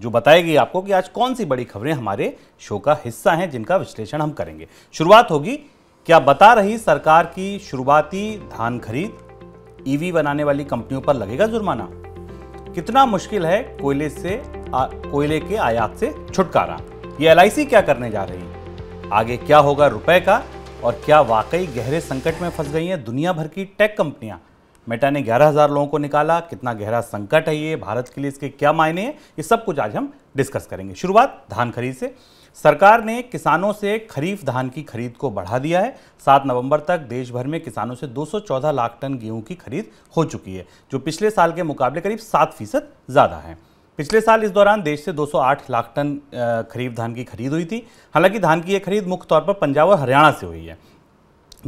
जो बताएगी आपको कि आज कौन सी बड़ी खबरें हमारे शो का हिस्सा हैं जिनका विश्लेषण हम करेंगे शुरुआत होगी क्या बता रही सरकार की शुरुआती धान खरीद ईवी e बनाने वाली कंपनियों पर लगेगा जुर्माना कितना मुश्किल है कोयले से कोयले के आयात से छुटकारा ये एल क्या करने जा रही है आगे क्या होगा रुपए का और क्या वाकई गहरे संकट में फंस गई हैं दुनिया भर की टेक कंपनियां मेटा ने ग्यारह हज़ार लोगों को निकाला कितना गहरा संकट है ये भारत के लिए इसके क्या मायने हैं ये सब कुछ आज हम डिस्कस करेंगे शुरुआत धान खरीद से सरकार ने किसानों से खरीफ धान की खरीद को बढ़ा दिया है सात नवंबर तक देश भर में किसानों से 214 लाख टन गेहूं की खरीद हो चुकी है जो पिछले साल के मुकाबले करीब सात फीसद ज़्यादा है पिछले साल इस दौरान देश से 208 लाख टन खरीफ धान की खरीद हुई थी हालांकि धान की यह खरीद मुख्य तौर पर पंजाब और हरियाणा से हुई है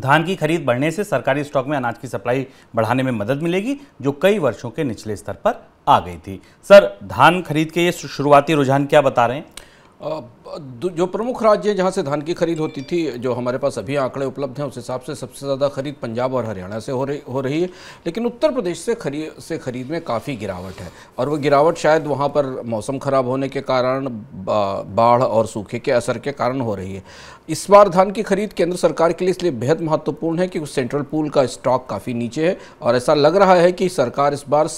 धान की खरीद बढ़ने से सरकारी स्टॉक में अनाज की सप्लाई बढ़ाने में मदद मिलेगी जो कई वर्षों के निचले स्तर पर आ गई थी सर धान खरीद के ये शुरुआती रुझान क्या बता रहे हैं जो प्रमुख राज्य जहाँ से धान की खरीद होती थी जो हमारे पास अभी आंकड़े उपलब्ध हैं उस हिसाब से सबसे ज़्यादा खरीद पंजाब और हरियाणा से हो रही हो रही है लेकिन उत्तर प्रदेश से खरीद से खरीद में काफ़ी गिरावट है और वो गिरावट शायद वहाँ पर मौसम ख़राब होने के कारण बाढ़ और सूखे के असर के कारण हो रही है इस बार धान की खरीद केंद्र सरकार के लिए इसलिए बेहद महत्वपूर्ण है कि उस सेंट्रल पूल का स्टॉक काफ़ी नीचे है और ऐसा लग रहा है कि सरकार इस बार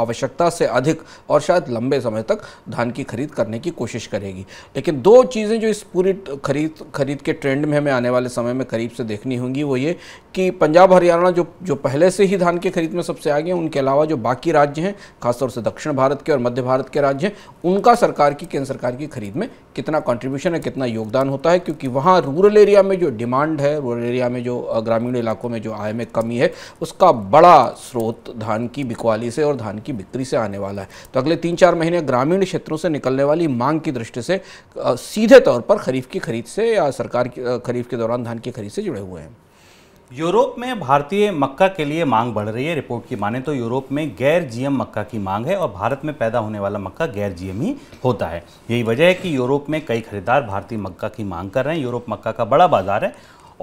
आवश्यकता से अधिक और शायद लंबे समय तक धान की खरीद करने की कोशिश करेगी लेकिन दो चीज़ें जो इस पूरी खरीद खरीद के ट्रेंड में हमें आने वाले समय में करीब से देखनी होंगी वो ये कि पंजाब हरियाणा जो जो पहले से ही धान की खरीद में सबसे आगे हैं उनके अलावा जो बाकी राज्य हैं खासतौर से दक्षिण भारत के और मध्य भारत के राज्य हैं उनका सरकार की केंद्र सरकार की खरीद में कितना कॉन्ट्रीब्यूशन है कितना योगदान होता है क्योंकि वहाँ रूरल एरिया में जो डिमांड है रूरल एरिया में जो ग्रामीण इलाकों में जो आय में कमी है उसका बड़ा स्रोत धान की बिकवाली से और धान की बिक्री से आने वाला है तो अगले तीन चार महीने ग्रामीण क्षेत्रों से निकलने वाली मांग की दृष्टि से सीधे तौर पर खरीफ की खरीद से या सरकार की खरीफ के दौरान धान की खरीद से जुड़े हुए हैं यूरोप में भारतीय मक्का के लिए मांग बढ़ रही है रिपोर्ट की माने तो यूरोप में गैर जीएम मक्का की मांग है और भारत में पैदा होने वाला मक्का गैर जीएम ही होता है यही वजह है कि यूरोप में कई खरीदार भारतीय मक्का की मांग कर रहे हैं यूरोप मक्का का बड़ा बाजार है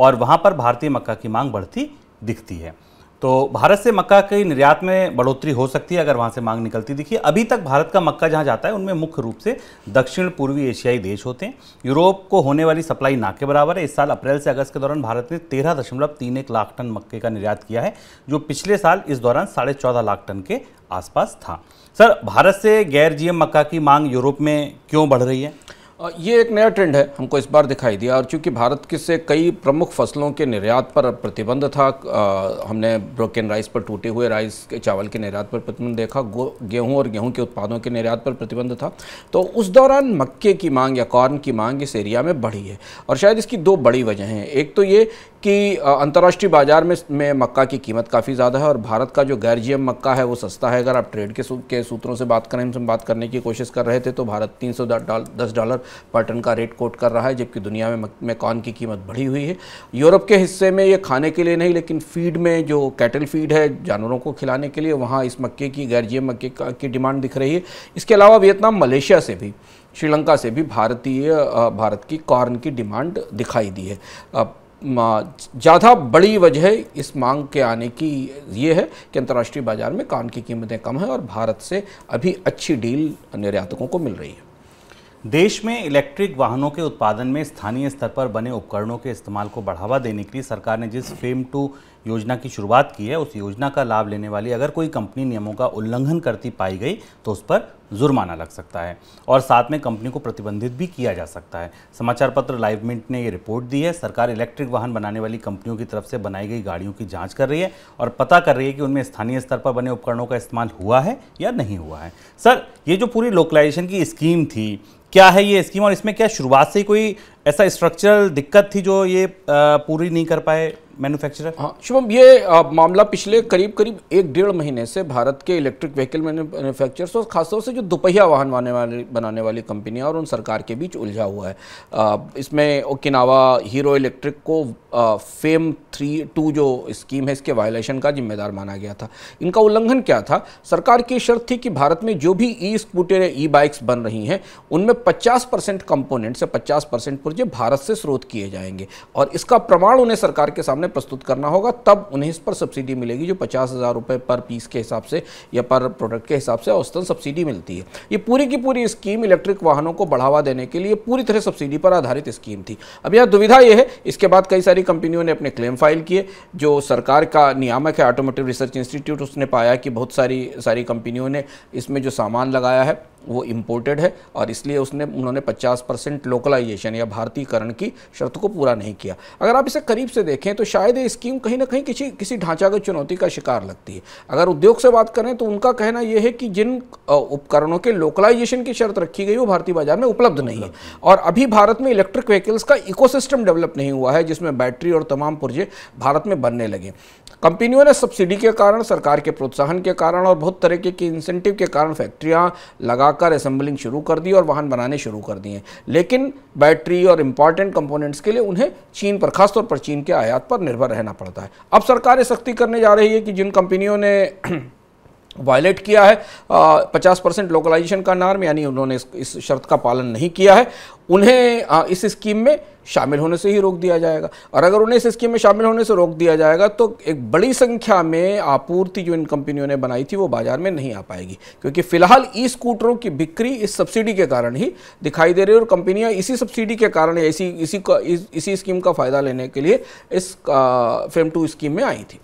और वहाँ पर भारतीय मक्का की मांग बढ़ती दिखती है तो भारत से मक्का के निर्यात में बढ़ोतरी हो सकती है अगर वहाँ से मांग निकलती दिखी अभी तक भारत का मक्का जहाँ जाता है उनमें मुख्य रूप से दक्षिण पूर्वी एशियाई देश होते हैं यूरोप को होने वाली सप्लाई ना के बराबर है इस साल अप्रैल से अगस्त के दौरान भारत ने तेरह दशमलव तीन एक लाख टन मक्के का निर्यात किया है जो पिछले साल इस दौरान साढ़े चौदह लाख टन के आसपास था सर भारत से गैर जीएम मक्का की मांग यूरोप में क्यों बढ़ रही है ये एक नया ट्रेंड है हमको इस बार दिखाई दिया और चूंकि भारत के से कई प्रमुख फसलों के निर्यात पर प्रतिबंध था आ, हमने ब्रोकन राइस पर टूटे हुए राइस के चावल के निर्यात पर प्रतिबंध देखा गेहूं और गेहूं के उत्पादों के निर्यात पर प्रतिबंध था तो उस दौरान मक्के की मांग या कॉर्न की मांग इस एरिया में बढ़ी है और शायद इसकी दो बड़ी वजह हैं एक तो ये कि अंतर्राष्ट्रीय बाज़ार में, में मक्का की कीमत काफ़ी ज़्यादा है और भारत का जो गैर जी मक्का है वो सस्ता है अगर आप ट्रेड के, सूत्रों से बात करें हम बात करने की कोशिश कर रहे थे तो भारत तीन सौ डॉलर पर्टन का रेट कोट कर रहा है जबकि दुनिया में मैकॉन की कीमत बढ़ी हुई है यूरोप के हिस्से में ये खाने के लिए नहीं लेकिन फीड में जो कैटल फीड है जानवरों को खिलाने के लिए वहाँ इस मक्के की गैर जी मक्के की डिमांड दिख रही है इसके अलावा वियतनाम मलेशिया से भी श्रीलंका से भी भारतीय भारत की कॉर्न की डिमांड दिखाई दी है ज़्यादा बड़ी वजह इस मांग के आने की ये है कि अंतर्राष्ट्रीय बाजार में कान की कीमतें कम हैं और भारत से अभी अच्छी डील निर्यातकों को मिल रही है देश में इलेक्ट्रिक वाहनों के उत्पादन में स्थानीय स्तर पर बने उपकरणों के इस्तेमाल को बढ़ावा देने के लिए सरकार ने जिस फेम टू योजना की शुरुआत की है उस योजना का लाभ लेने वाली अगर कोई कंपनी नियमों का उल्लंघन करती पाई गई तो उस पर जुर्माना लग सकता है और साथ में कंपनी को प्रतिबंधित भी किया जा सकता है समाचार पत्र लाइव मिंट ने ये रिपोर्ट दी है सरकार इलेक्ट्रिक वाहन बनाने वाली कंपनियों की तरफ से बनाई गई गाड़ियों की जांच कर रही है और पता कर रही है कि उनमें स्थानीय स्तर पर बने उपकरणों का इस्तेमाल हुआ है या नहीं हुआ है सर ये जो पूरी लोकलाइजेशन की स्कीम थी क्या है ये स्कीम और इसमें क्या शुरुआत से कोई ऐसा स्ट्रक्चरल दिक्कत थी जो ये पूरी नहीं कर पाए मैन्युफैक्चरर हाँ शुभम ये आ, मामला पिछले करीब करीब एक डेढ़ महीने से भारत के इलेक्ट्रिक व्हीकल मैन्युफैक्चर और खासतौर से जो दोपहिया वाहन बनाने वाली बनाने वाली कंपनियाँ और उन सरकार के बीच उलझा हुआ है आ, इसमें ओकिनावा हीरो इलेक्ट्रिक को आ, फेम थ्री टू जो स्कीम है इसके वायलेशन का जिम्मेदार माना गया था इनका उल्लंघन क्या था सरकार की शर्त थी कि भारत में जो भी ई स्कूटर ई बाइक्स बन रही हैं उनमें पचास परसेंट कंपोनेंट से पचास परसेंट पुर्जे भारत से स्रोत किए जाएंगे और इसका प्रमाण उन्हें सरकार के सामने सामने प्रस्तुत करना होगा तब उन्हें इस पर सब्सिडी मिलेगी जो पचास हज़ार रुपये पर पीस के हिसाब से या पर प्रोडक्ट के हिसाब से औसतन सब्सिडी मिलती है ये पूरी की पूरी स्कीम इलेक्ट्रिक वाहनों को बढ़ावा देने के लिए पूरी तरह सब्सिडी पर आधारित स्कीम थी अब यहाँ दुविधा यह है इसके बाद कई सारी कंपनियों ने अपने क्लेम फाइल किए जो सरकार का नियामक है ऑटोमोटिव रिसर्च इंस्टीट्यूट उसने पाया कि बहुत सारी सारी कंपनियों ने इसमें जो सामान लगाया है वो इम्पोर्टेड है और इसलिए उसने उन्होंने 50 परसेंट लोकलाइजेशन या भारतीयकरण की शर्त को पूरा नहीं किया अगर आप इसे करीब से देखें तो शायद ये स्कीम कहीं ना कहीं किसी किसी ढांचागत चुनौती का शिकार लगती है अगर उद्योग से बात करें तो उनका कहना यह है कि जिन उपकरणों के लोकलाइजेशन की शर्त रखी गई वो भारतीय बाजार में उपलब्ध नहीं है और अभी भारत में इलेक्ट्रिक व्हीकल्स का इकोसिस्टम डेवलप नहीं हुआ है जिसमें बैटरी और तमाम पुर्जे भारत में बनने लगे कंपनियों ने सब्सिडी के कारण सरकार के प्रोत्साहन के कारण और बहुत तरीके के इंसेंटिव के कारण फैक्ट्रियां लगाकर असेंबलिंग शुरू कर दी और वाहन बनाने शुरू कर दिए लेकिन बैटरी और इंपॉर्टेंट कंपोनेंट्स के लिए उन्हें चीन पर खासतौर पर चीन के आयात पर निर्भर रहना पड़ता है अब सरकार ये सख्ती करने जा रही है कि जिन कंपनियों ने वायलेट किया है पचास परसेंट लोकलाइजेशन का नार्म यानी उन्होंने इस, इस शर्त का पालन नहीं किया है उन्हें इस स्कीम में शामिल होने से ही रोक दिया जाएगा और अगर उन्हें इस स्कीम में शामिल होने से रोक दिया जाएगा तो एक बड़ी संख्या में आपूर्ति जो इन कंपनियों ने बनाई थी वो बाजार में नहीं आ पाएगी क्योंकि फिलहाल ई स्कूटरों की बिक्री इस सब्सिडी के कारण ही दिखाई दे रही है और कंपनियां इसी सब्सिडी के कारण इसी इसी का इस, इसी स्कीम का फ़ायदा लेने के लिए इस फेम टू स्कीम में आई थी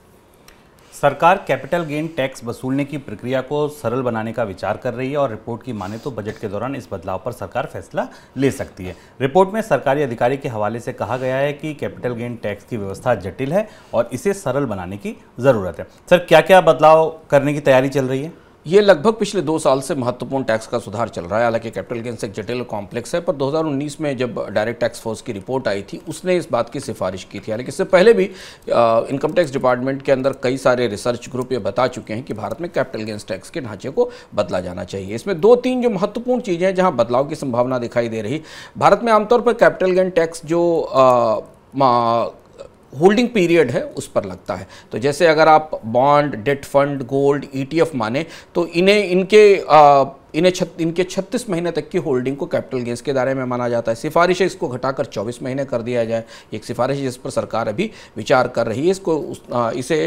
सरकार कैपिटल गेन टैक्स वसूलने की प्रक्रिया को सरल बनाने का विचार कर रही है और रिपोर्ट की माने तो बजट के दौरान इस बदलाव पर सरकार फैसला ले सकती है रिपोर्ट में सरकारी अधिकारी के हवाले से कहा गया है कि कैपिटल गेन टैक्स की व्यवस्था जटिल है और इसे सरल बनाने की ज़रूरत है सर क्या क्या बदलाव करने की तैयारी चल रही है ये लगभग पिछले दो साल से महत्वपूर्ण टैक्स का सुधार चल रहा है हालांकि कैपिटल गेंस एक जटिल कॉम्प्लेक्स है पर 2019 में जब डायरेक्ट टैक्स फोर्स की रिपोर्ट आई थी उसने इस बात की सिफारिश की थी हालांकि इससे पहले भी इनकम टैक्स डिपार्टमेंट के अंदर कई सारे रिसर्च ग्रुप ये बता चुके हैं कि भारत में कैपिटल गेंस टैक्स के ढांचे को बदला जाना चाहिए इसमें दो तीन जो महत्वपूर्ण चीज़ें हैं जहाँ बदलाव की संभावना दिखाई दे रही भारत में आमतौर पर कैपिटल गेंस टैक्स जो होल्डिंग पीरियड है उस पर लगता है तो जैसे अगर आप bond debt fund gold ETF e माने तो इन्हें इनके आ, इन्हें छत इनके 36 महीने तक की होल्डिंग को कैपिटल गेंस के दायरे में माना जाता है सिफारिश है इसको घटाकर 24 महीने कर दिया जाए एक सिफारिश जिस पर सरकार अभी विचार कर रही है इसको उस, आ, इसे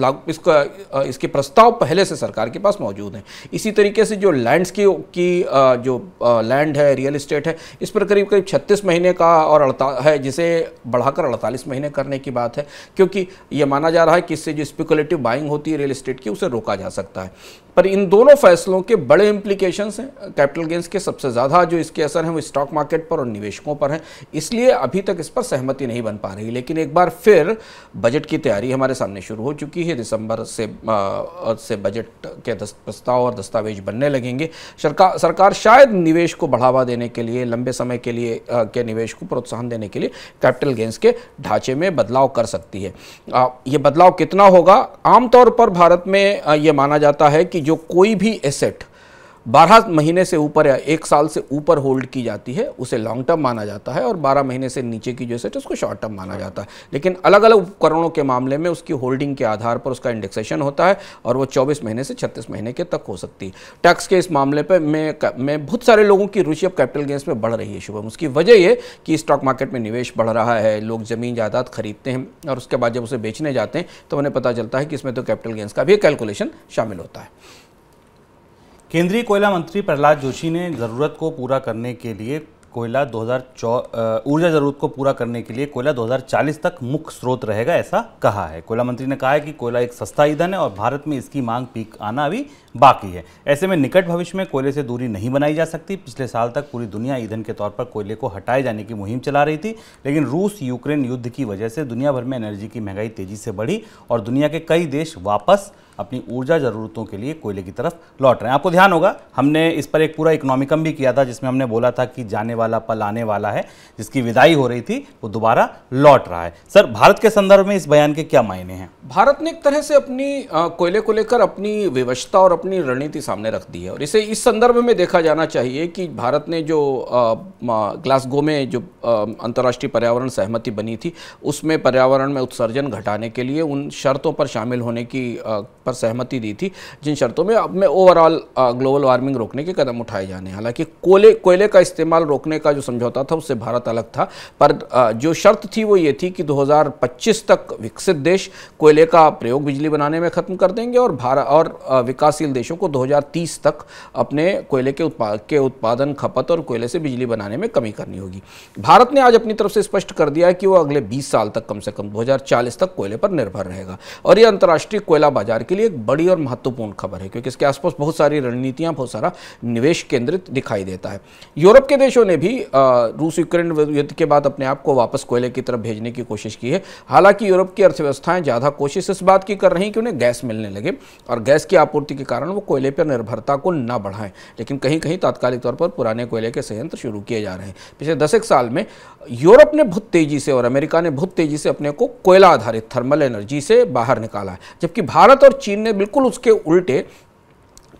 लागू इसका इसके प्रस्ताव पहले से सरकार के पास मौजूद हैं इसी तरीके से जो लैंड्स की, की आ, जो लैंड है रियल इस्टेट है इस पर करीब करीब छत्तीस महीने का और अड़ता है जिसे बढ़ाकर अड़तालीस महीने करने की बात है क्योंकि ये माना जा रहा है कि इससे जो स्पेकुलेटिव बाइंग होती है रियल इस्टेट की उसे रोका जा सकता है पर इन दोनों फैसलों के बड़े इम्प्लीकेशंस हैं कैपिटल गेंस के सबसे ज़्यादा जो इसके असर हैं वो स्टॉक मार्केट पर और निवेशकों पर हैं इसलिए अभी तक इस पर सहमति नहीं बन पा रही लेकिन एक बार फिर बजट की तैयारी हमारे सामने शुरू हो चुकी है दिसंबर से आ, से बजट के प्रस्ताव और दस्तावेज बनने लगेंगे सरकार सरकार शायद निवेश को बढ़ावा देने के लिए लंबे समय के लिए आ, के निवेश को प्रोत्साहन देने के लिए कैपिटल गेंस के ढांचे में बदलाव कर सकती है ये बदलाव कितना होगा आमतौर पर भारत में ये माना जाता है कि कि जो कोई भी एसेट बारह महीने से ऊपर या एक साल से ऊपर होल्ड की जाती है उसे लॉन्ग टर्म माना जाता है और बारह महीने से नीचे की जो एसेट उसको शॉर्ट टर्म माना जाता है लेकिन अलग अलग उपकरणों के मामले में उसकी होल्डिंग के आधार पर उसका इंडेक्सेशन होता है और वो चौबीस महीने से छत्तीस महीने के तक हो सकती है टैक्स के इस मामले पर मैं मैं बहुत सारे लोगों की रुचि अब कैपिटल गेंस में बढ़ रही है शुभम उसकी वजह यह कि स्टॉक मार्केट में निवेश बढ़ रहा है लोग ज़मीन जायदाद खरीदते हैं और उसके बाद जब उसे बेचने जाते हैं तो उन्हें पता चलता है कि इसमें तो कैपिटल गेंस का भी कैलकुलेशन शामिल होता है केंद्रीय कोयला मंत्री प्रहलाद जोशी ने ज़रूरत को पूरा करने के लिए कोयला 2004 ऊर्जा ज़रूरत को पूरा करने के लिए कोयला 2040 तक मुख्य स्रोत रहेगा ऐसा कहा है कोयला मंत्री ने कहा है कि कोयला एक सस्ता ईंधन है और भारत में इसकी मांग पीक आना अभी बाकी है ऐसे में निकट भविष्य में कोयले से दूरी नहीं बनाई जा सकती पिछले साल तक पूरी दुनिया ईंधन के तौर पर कोयले को हटाए जाने की मुहिम चला रही थी लेकिन रूस यूक्रेन युद्ध की वजह से दुनिया भर में एनर्जी की महंगाई तेज़ी से बढ़ी और दुनिया के कई देश वापस अपनी ऊर्जा ज़रूरतों के लिए कोयले की तरफ लौट रहे हैं आपको ध्यान होगा हमने इस पर एक पूरा इकोनॉमिकम भी किया था जिसमें हमने बोला था कि जाने वाला पल आने वाला है जिसकी विदाई हो रही थी वो दोबारा लौट रहा है सर भारत के संदर्भ में इस बयान के क्या मायने हैं भारत ने एक तरह से अपनी कोयले को लेकर अपनी व्यवस्था और अपनी रणनीति सामने रख दी है और इसे इस संदर्भ में देखा जाना चाहिए कि भारत ने जो ग्लासगो में जो अंतर्राष्ट्रीय पर्यावरण सहमति बनी थी उसमें पर्यावरण में उत्सर्जन घटाने के लिए उन शर्तों पर शामिल होने की पर सहमति दी थी जिन शर्तों में अब में ओवरऑल ग्लोबल वार्मिंग रोकने के कदम उठाए जाने हालांकि कोयले कोयले का इस्तेमाल रोकने का जो समझौता था उससे भारत अलग था पर जो शर्त थी वो ये थी कि 2025 तक विकसित देश कोयले का प्रयोग बिजली बनाने में ख़त्म कर देंगे और भारत और विकासशील देशों को दो तक अपने कोयले के उत्पाद के उत्पादन खपत और कोयले से बिजली बनाने में कमी करनी होगी भारत ने आज अपनी तरफ से स्पष्ट कर दिया है कि वो अगले 20 साल तक कम से कम 2040 तक कोयले पर निर्भर रहेगा और ये अंतर्राष्ट्रीय कोयला बाजार के लिए लिए एक बड़ी और महत्वपूर्ण खबर है क्योंकि इसके आसपास बहुत सारी रणनीतियां बहुत सारा निवेश केंद्रित दिखाई देता है यूरोप के देशों ने भी रूस यूक्रेन युद्ध के बाद अपने आप को वापस कोयले की तरफ भेजने की कोशिश की है हालांकि यूरोप की अर्थव्यवस्थाएं ज़्यादा कोशिश इस बात की कर रही हैं कि उन्हें गैस मिलने लगे और गैस की आपूर्ति के कारण वो कोयले पर निर्भरता को न बढ़ाएं लेकिन कहीं कहीं तात्कालिक तौर पर पुराने कोयले के संयंत्र शुरू किए जा रहे हैं पिछले दस एक साल में यूरोप ने बहुत तेज़ी से और अमेरिका ने बहुत तेज़ी से अपने को कोयला आधारित थर्मल एनर्जी से बाहर निकाला है जबकि भारत और चीन ने बिल्कुल उसके उल्टे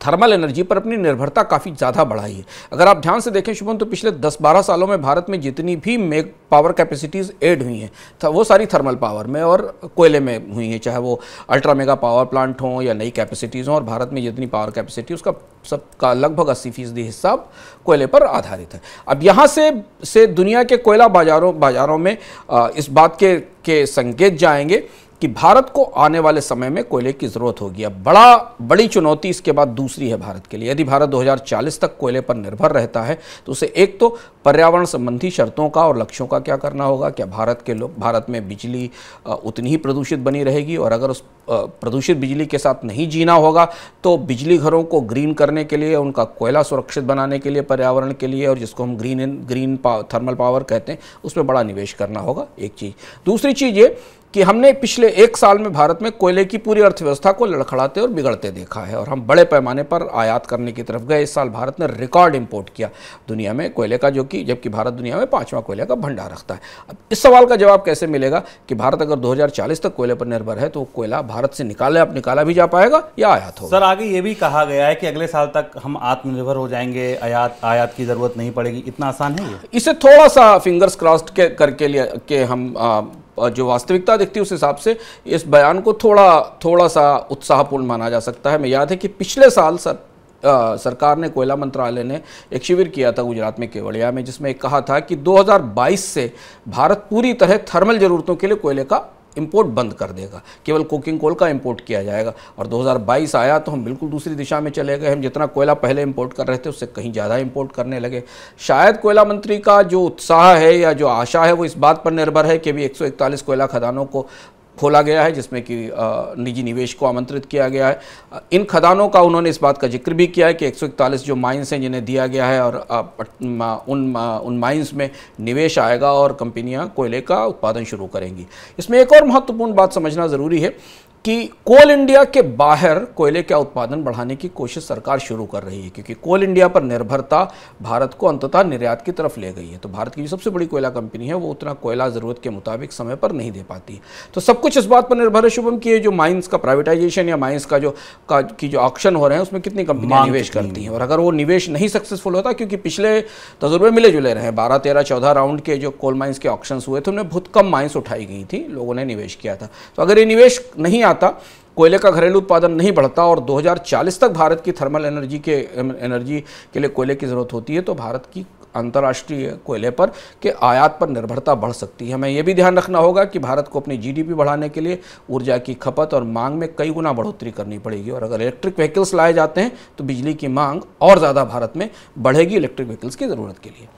थर्मल एनर्जी पर अपनी निर्भरता काफ़ी ज़्यादा बढ़ाई है अगर आप ध्यान से देखें शुभम तो पिछले 10-12 सालों में भारत में जितनी भी मेग पावर कैपेसिटीज़ एड हुई हैं तो वो सारी थर्मल पावर में और कोयले में हुई हैं चाहे वो अल्ट्रा मेगा पावर प्लांट हों या नई कैपेसिटीज़ हों और भारत में जितनी पावर कैपेसिटी उसका सबका लगभग अस्सी फीसदी हिस्सा कोयले पर आधारित है अब यहाँ से से दुनिया के कोयला बाजारों बाजारों में इस बात के के संकेत जाएंगे कि भारत को आने वाले समय में कोयले की ज़रूरत होगी अब बड़ा बड़ी चुनौती इसके बाद दूसरी है भारत के लिए यदि भारत 2040 तक कोयले पर निर्भर रहता है तो उसे एक तो पर्यावरण संबंधी शर्तों का और लक्ष्यों का क्या करना होगा क्या भारत के लोग भारत में बिजली उतनी ही प्रदूषित बनी रहेगी और अगर उस प्रदूषित बिजली के साथ नहीं जीना होगा तो बिजली घरों को ग्रीन करने के लिए उनका कोयला सुरक्षित बनाने के लिए पर्यावरण के लिए और जिसको हम ग्रीन ग्रीन थर्मल पावर कहते हैं उसमें बड़ा निवेश करना होगा एक चीज़ दूसरी चीज़ ये कि हमने पिछले एक साल में भारत में कोयले की पूरी अर्थव्यवस्था को लड़खड़ाते और बिगड़ते देखा है और हम बड़े पैमाने पर आयात करने की तरफ गए इस साल भारत ने रिकॉर्ड इंपोर्ट किया दुनिया में कोयले का जो कि जबकि भारत दुनिया में पांचवा कोयले का भंडार रखता है अब इस सवाल का जवाब कैसे मिलेगा कि भारत अगर दो तक कोयले पर निर्भर है तो कोयला भारत से निकाले अब निकाला भी जा पाएगा या आयात हो सर आगे ये भी कहा गया है कि अगले साल तक हम आत्मनिर्भर हो जाएंगे आयात आयात की ज़रूरत नहीं पड़ेगी इतना आसान है इसे थोड़ा सा फिंगर्स क्रॉस्ड करके लिए के हम जो वास्तविकता दिखती है उस हिसाब से इस बयान को थोड़ा थोड़ा सा उत्साहपूर्ण माना जा सकता है मैं याद है कि पिछले साल सर आ, सरकार ने कोयला मंत्रालय ने एक शिविर किया था गुजरात में केवड़िया में जिसमें कहा था कि 2022 से भारत पूरी तरह थर्मल ज़रूरतों के लिए कोयले का इम्पोर्ट बंद कर देगा केवल कोकिंग कोल का इम्पोर्ट किया जाएगा और 2022 आया तो हम बिल्कुल दूसरी दिशा में चले गए हम जितना कोयला पहले इम्पोर्ट कर रहे थे उससे कहीं ज़्यादा इम्पोर्ट करने लगे शायद कोयला मंत्री का जो उत्साह है या जो आशा है वो इस बात पर निर्भर है कि अभी एक कोयला खदानों को खोला गया है जिसमें कि निजी निवेश को आमंत्रित किया गया है इन खदानों का उन्होंने इस बात का जिक्र भी किया है कि एक जो माइंस हैं जिन्हें दिया गया है और उन उन माइंस में निवेश आएगा और कंपनियां कोयले का उत्पादन शुरू करेंगी इसमें एक और महत्वपूर्ण बात समझना ज़रूरी है कि कोल इंडिया के बाहर कोयले का उत्पादन बढ़ाने की कोशिश सरकार शुरू कर रही है क्योंकि कोल इंडिया पर निर्भरता भारत को अंततः निर्यात की तरफ ले गई है तो भारत की जो सबसे बड़ी कोयला कंपनी है वो उतना कोयला ज़रूरत के मुताबिक समय पर नहीं दे पाती तो सब कुछ इस बात पर निर्भर है शुभम कि जो माइन्स का प्राइवेटाइजेशन या माइन्स का जो का की जो ऑप्शन हो रहे हैं उसमें कितनी कंपनियाँ निवेश करती हैं और अगर वो निवेश नहीं सक्सेसफुल होता क्योंकि पिछले तजुर्बे मिले जुले रहे हैं बारह तेरह चौदह राउंड के जो कोल माइन्स के ऑप्शन हुए थे उनमें बहुत कम माइन्स उठाई गई थी लोगों ने निवेश किया था तो अगर ये निवेश नहीं आता कोयले का घरेलू उत्पादन नहीं बढ़ता और 2040 तक भारत की थर्मल एनर्जी के एनर्जी के लिए कोयले की ज़रूरत होती है तो भारत की अंतर्राष्ट्रीय कोयले पर के आयात पर निर्भरता बढ़ सकती है हमें यह भी ध्यान रखना होगा कि भारत को अपनी जीडीपी बढ़ाने के लिए ऊर्जा की खपत और मांग में कई गुना बढ़ोतरी करनी पड़ेगी और अगर इलेक्ट्रिक व्हीकल्स लाए जाते हैं तो बिजली की मांग और ज़्यादा भारत में बढ़ेगी इलेक्ट्रिक व्हीकल्स की ज़रूरत के लिए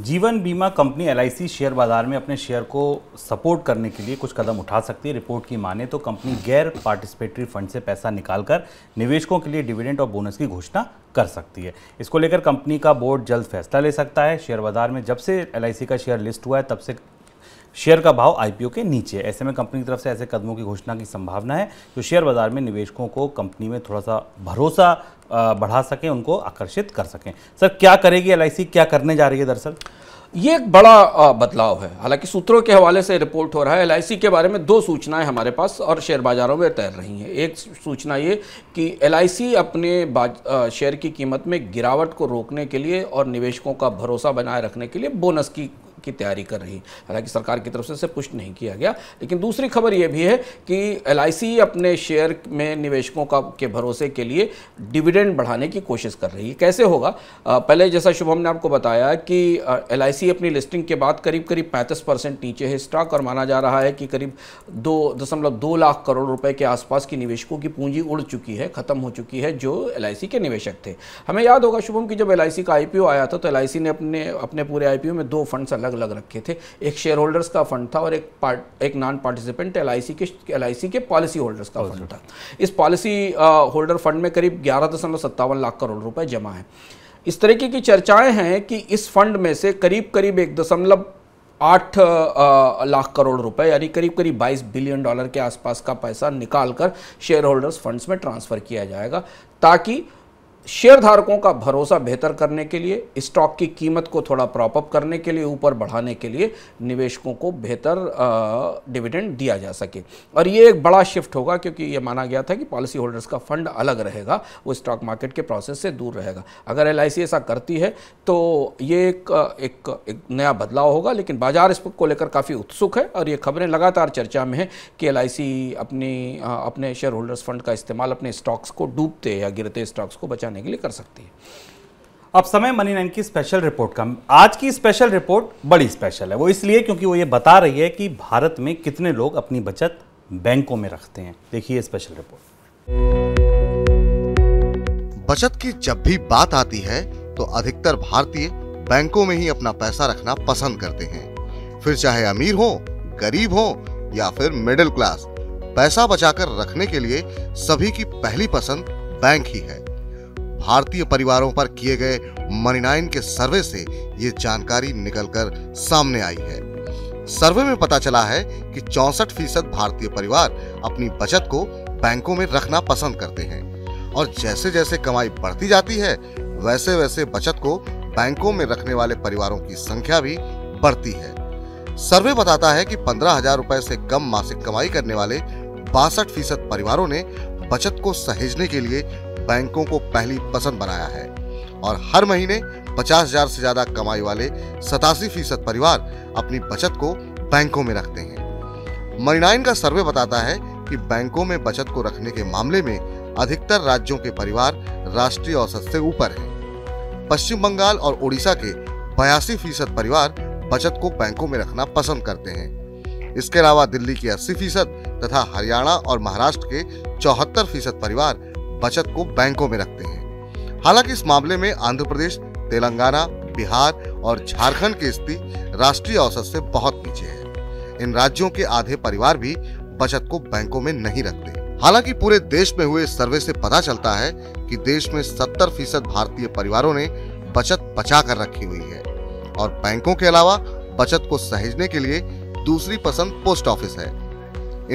जीवन बीमा कंपनी एल शेयर बाजार में अपने शेयर को सपोर्ट करने के लिए कुछ कदम उठा सकती है रिपोर्ट की माने तो कंपनी गैर पार्टिसिपेटरी फंड से पैसा निकालकर निवेशकों के लिए डिविडेंड और बोनस की घोषणा कर सकती है इसको लेकर कंपनी का बोर्ड जल्द फैसला ले सकता है शेयर बाजार में जब से एल का शेयर लिस्ट हुआ है तब से शेयर का भाव आईपीओ के नीचे ऐसे में कंपनी की तरफ से ऐसे कदमों की घोषणा की संभावना है जो शेयर बाजार में निवेशकों को कंपनी में थोड़ा सा भरोसा बढ़ा सकें उनको आकर्षित कर सकें सर क्या करेगी एल क्या करने जा रही है दरअसल ये एक बड़ा बदलाव है हालांकि सूत्रों के हवाले से रिपोर्ट हो रहा है एल के बारे में दो सूचनाएं हमारे पास और शेयर बाज़ारों में तैर रही हैं एक सूचना ये कि एल अपने शेयर की कीमत में गिरावट को रोकने के लिए और निवेशकों का भरोसा बनाए रखने के लिए बोनस की की तैयारी कर रही हालांकि सरकार की तरफ से इसे पुष्ट नहीं किया गया लेकिन दूसरी खबर यह भी है कि एल अपने शेयर में निवेशकों का के भरोसे के लिए डिविडेंड बढ़ाने की कोशिश कर रही है कैसे होगा पहले जैसा शुभम ने आपको बताया कि एल अपनी लिस्टिंग के बाद करीब करीब पैंतीस परसेंट नीचे है स्टॉक और माना जा रहा है कि करीब दो दशमलव दो लाख करोड़ रुपए के आसपास की निवेशकों की पूंजी उड़ चुकी है खत्म हो चुकी है जो एल के निवेशक थे हमें याद होगा शुभम की जब एल का आईपीओ आया था तो एल ने अपने अपने पूरे आईपीओ में दो फंड्स अलग अलग अलग रखे थे एक शेयर होल्डर्स का फंड था और एक पार्ट एक नॉन पार्टिसिपेंट एल के एल के पॉलिसी होल्डर्स का फंड था इस पॉलिसी होल्डर फंड में करीब ग्यारह लाख करोड़ रुपए जमा है इस तरीके की चर्चाएं हैं कि इस फंड में से करीब करीब एक दशमलव आठ लाख करोड़ रुपए यानी करीब करीब 22 बिलियन डॉलर के आसपास का पैसा निकालकर शेयर होल्डर्स फंड्स में ट्रांसफ़र किया जाएगा ताकि शेयरधारकों का भरोसा बेहतर करने के लिए स्टॉक की कीमत को थोड़ा प्रॉपअप करने के लिए ऊपर बढ़ाने के लिए निवेशकों को बेहतर डिविडेंड दिया जा सके और ये एक बड़ा शिफ्ट होगा क्योंकि ये माना गया था कि पॉलिसी होल्डर्स का फंड अलग रहेगा वो स्टॉक मार्केट के प्रोसेस से दूर रहेगा अगर एल ऐसा करती है तो ये एक, एक, एक नया बदलाव होगा लेकिन बाजार इस को लेकर काफ़ी उत्सुक है और ये खबरें लगातार चर्चा में हैं कि एल अपनी अपने शेयर होल्डर्स फंड का इस्तेमाल अपने स्टॉक्स को डूबते या गिरते स्टॉक्स को बचाने पाने के लिए कर सकती है अब समय मनी नाइन की स्पेशल रिपोर्ट का आज की स्पेशल रिपोर्ट बड़ी स्पेशल है वो इसलिए क्योंकि वो ये बता रही है कि भारत में कितने लोग अपनी बचत बैंकों में रखते हैं देखिए स्पेशल रिपोर्ट बचत की जब भी बात आती है तो अधिकतर भारतीय बैंकों में ही अपना पैसा रखना पसंद करते हैं फिर चाहे अमीर हो गरीब हो या फिर मिडिल क्लास पैसा बचाकर रखने के लिए सभी की पहली पसंद बैंक ही है भारतीय परिवारों पर किए गए मनीनाइन के सर्वे से ये जानकारी निकलकर सामने आई है सर्वे में पता चला है कि चौसठ फीसद भारतीय परिवार अपनी बचत को बैंकों में रखना पसंद करते हैं और जैसे जैसे कमाई बढ़ती जाती है वैसे वैसे बचत को बैंकों में रखने वाले परिवारों की संख्या भी बढ़ती है सर्वे बताता है कि पंद्रह हजार रुपए से कम मासिक कमाई करने वाले बासठ फीसद परिवारों ने बचत को सहेजने के लिए बैंकों को पहली पसंद बनाया है और हर महीने 50,000 से ज्यादा कमाई वाले सतासी फीसद परिवार अपनी बचत को बैंकों में रखते हैं मरीनाइन का सर्वे बताता है कि बैंकों में बचत को रखने के मामले में अधिकतर राज्यों के परिवार राष्ट्रीय औसत से ऊपर हैं। पश्चिम बंगाल और उड़ीसा के बयासी फीसद परिवार बचत को बैंकों में रखना पसंद करते हैं इसके अलावा दिल्ली के अस्सी फीसद तथा हरियाणा और महाराष्ट्र के चौहत्तर फीसद परिवार बचत को बैंकों में रखते हैं हालांकि इस मामले में आंध्र प्रदेश तेलंगाना बिहार और झारखंड की स्थिति राष्ट्रीय औसत से बहुत पीछे है इन राज्यों के आधे परिवार भी बचत को बैंकों में नहीं रखते हालांकि पूरे देश में हुए सर्वे से पता चलता है कि देश में 70 फीसद भारतीय परिवारों ने बचत बचा कर रखी हुई है और बैंकों के अलावा बचत को सहेजने के लिए दूसरी पसंद पोस्ट ऑफिस है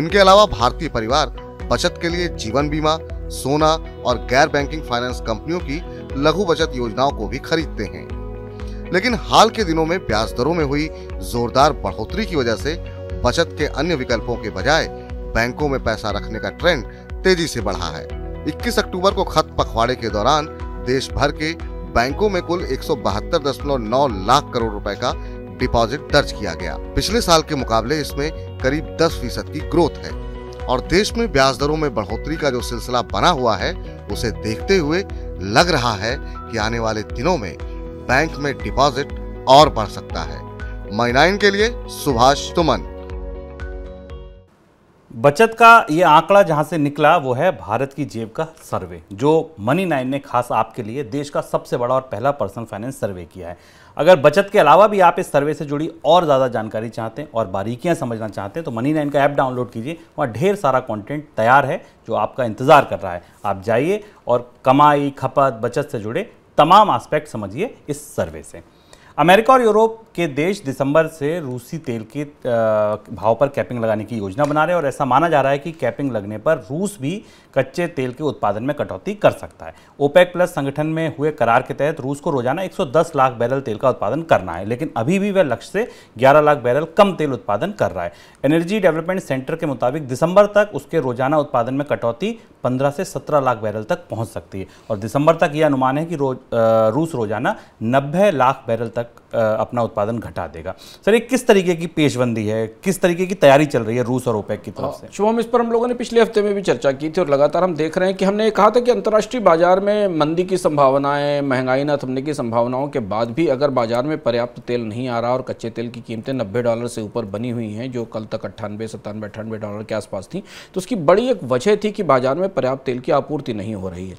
इनके अलावा भारतीय परिवार बचत के लिए जीवन बीमा सोना और गैर बैंकिंग फाइनेंस कंपनियों की लघु बचत योजनाओं को भी खरीदते हैं लेकिन हाल के दिनों में ब्याज दरों में हुई जोरदार बढ़ोतरी की वजह से बचत के अन्य विकल्पों के बजाय बैंकों में पैसा रखने का ट्रेंड तेजी से बढ़ा है 21 अक्टूबर को खत पखवाड़े के दौरान देश भर के बैंकों में कुल एक लाख करोड़ रुपए का डिपॉजिट दर्ज किया गया पिछले साल के मुकाबले इसमें करीब 10 फीसद की ग्रोथ है और देश में ब्याज दरों में बढ़ोतरी का जो सिलसिला बना हुआ है उसे देखते हुए लग रहा है कि आने वाले दिनों में बैंक में डिपॉजिट और बढ़ सकता है माइनाइन के लिए सुभाष तुमन बचत का ये आंकड़ा जहां से निकला वो है भारत की जेब का सर्वे जो मनी नाइन ने खास आपके लिए देश का सबसे बड़ा और पहला पर्सनल फाइनेंस सर्वे किया है अगर बचत के अलावा भी आप इस सर्वे से जुड़ी और ज़्यादा जानकारी चाहते हैं और बारीकियां समझना चाहते हैं तो मनी नाइन का ऐप डाउनलोड कीजिए वहाँ ढेर सारा कॉन्टेंट तैयार है जो आपका इंतज़ार कर रहा है आप जाइए और कमाई खपत बचत से जुड़े तमाम आस्पेक्ट समझिए इस सर्वे से अमेरिका और यूरोप के देश दिसंबर से रूसी तेल के भाव पर कैपिंग लगाने की योजना बना रहे हैं और ऐसा माना जा रहा है कि कैपिंग लगने पर रूस भी कच्चे तेल के उत्पादन में कटौती कर सकता है ओपेक प्लस संगठन में हुए करार के तहत रूस को रोजाना 110 लाख बैरल तेल का उत्पादन करना है लेकिन अभी भी वह लक्ष्य से ग्यारह लाख बैरल कम तेल उत्पादन कर रहा है एनर्जी डेवलपमेंट सेंटर के मुताबिक दिसंबर तक उसके रोजाना उत्पादन में कटौती 15 से 17 लाख बैरल तक पहुंच सकती है और दिसंबर तक यह अनुमान है कि आ, रूस रोजाना 90 लाख बैरल तक अपना उत्पादन घटा देगा सर ये किस तरीके की पेशबंदी है किस तरीके की तैयारी चल रही है रूस और ओपेक की तरफ से हाँ, शुभम इस पर हम लोगों ने पिछले हफ्ते में भी चर्चा की थी और लगातार हम देख रहे हैं कि हमने कहा था कि अंतर्राष्ट्रीय बाजार में मंदी की संभावनाएं महंगाई न थमने की संभावनाओं के बाद भी अगर बाजार में पर्याप्त तेल नहीं आ रहा और कच्चे तेल की कीमतें नब्बे डॉलर से ऊपर बनी हुई हैं जो कल तक अट्ठानबे सत्तानवे अट्ठानवे डॉलर के आसपास थी तो उसकी बड़ी एक वजह थी कि बाजार में पर्याप्त तेल की आपूर्ति नहीं हो रही है